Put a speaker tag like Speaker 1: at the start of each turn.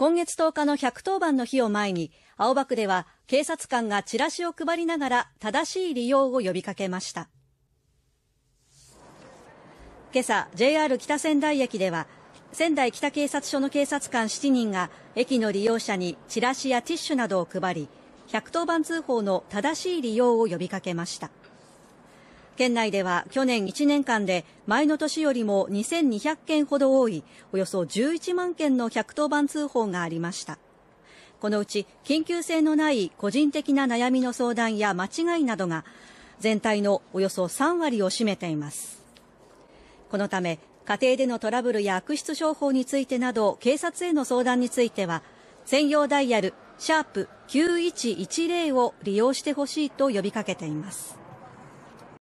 Speaker 1: 今月10日の110番の日を前に、青葉区では警察官がチラシを配りながら正しい利用を呼びかけました。今朝、JR 北仙台駅では、仙台北警察署の警察官7人が駅の利用者にチラシやティッシュなどを配り、110番通報の正しい利用を呼びかけました。県内では去年1年間で前の年よりも2200件ほど多いおよそ11万件の110番通報がありましたこのうち緊急性のない個人的な悩みの相談や間違いなどが全体のおよそ3割を占めていますこのため家庭でのトラブルや悪質商法についてなど警察への相談については専用ダイヤルシャープ9110を利用してほしいと呼びかけています。